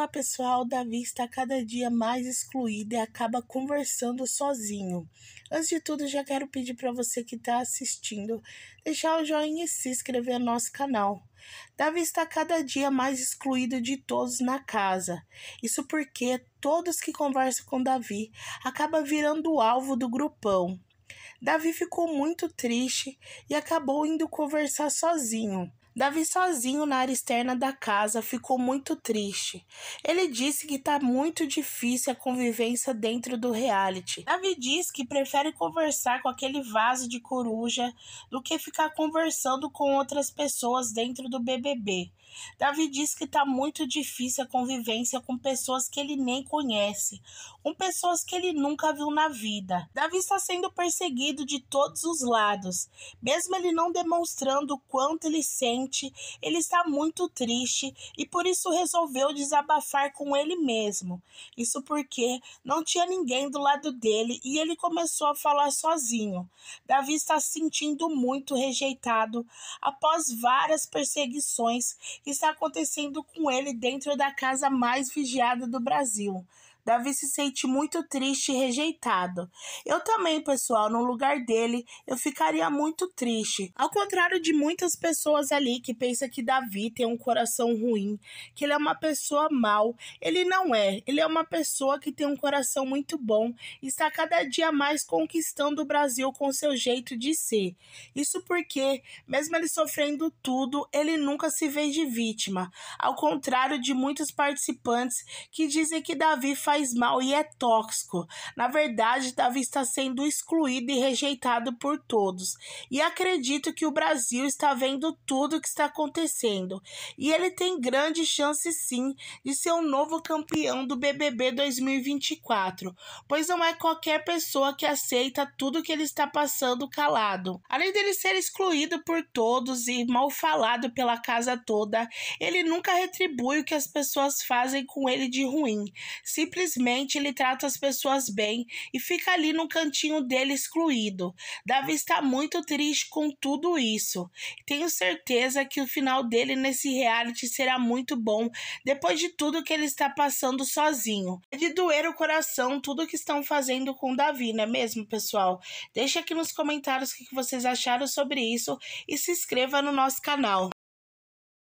Olá pessoal, Davi está cada dia mais excluído e acaba conversando sozinho. Antes de tudo, já quero pedir para você que está assistindo deixar o joinha e se inscrever no nosso canal. Davi está cada dia mais excluído de todos na casa. Isso porque todos que conversam com Davi acabam virando alvo do grupão. Davi ficou muito triste e acabou indo conversar sozinho. Davi, sozinho na área externa da casa, ficou muito triste. Ele disse que está muito difícil a convivência dentro do reality. Davi diz que prefere conversar com aquele vaso de coruja do que ficar conversando com outras pessoas dentro do BBB. Davi diz que está muito difícil a convivência com pessoas que ele nem conhece, com pessoas que ele nunca viu na vida. Davi está sendo perseguido de todos os lados, mesmo ele não demonstrando o quanto ele sente ele está muito triste e por isso resolveu desabafar com ele mesmo. Isso porque não tinha ninguém do lado dele e ele começou a falar sozinho. Davi está se sentindo muito rejeitado após várias perseguições que está acontecendo com ele dentro da casa mais vigiada do Brasil. Davi se sente muito triste e rejeitado. Eu também, pessoal, no lugar dele, eu ficaria muito triste. Ao contrário de muitas pessoas ali que pensam que Davi tem um coração ruim, que ele é uma pessoa mal, ele não é. Ele é uma pessoa que tem um coração muito bom e está cada dia mais conquistando o Brasil com seu jeito de ser. Isso porque, mesmo ele sofrendo tudo, ele nunca se vê de vítima. Ao contrário de muitos participantes que dizem que Davi faz faz mal e é tóxico. Na verdade, Davi está sendo excluído e rejeitado por todos. E acredito que o Brasil está vendo tudo o que está acontecendo. E ele tem grande chance, sim, de ser o novo campeão do BBB 2024, pois não é qualquer pessoa que aceita tudo que ele está passando calado. Além dele ser excluído por todos e mal falado pela casa toda, ele nunca retribui o que as pessoas fazem com ele de ruim. Simples simplesmente ele trata as pessoas bem e fica ali no cantinho dele excluído. Davi está muito triste com tudo isso. Tenho certeza que o final dele nesse reality será muito bom, depois de tudo que ele está passando sozinho. É de doer o coração tudo que estão fazendo com Davi, não é mesmo, pessoal? Deixa aqui nos comentários o que vocês acharam sobre isso e se inscreva no nosso canal.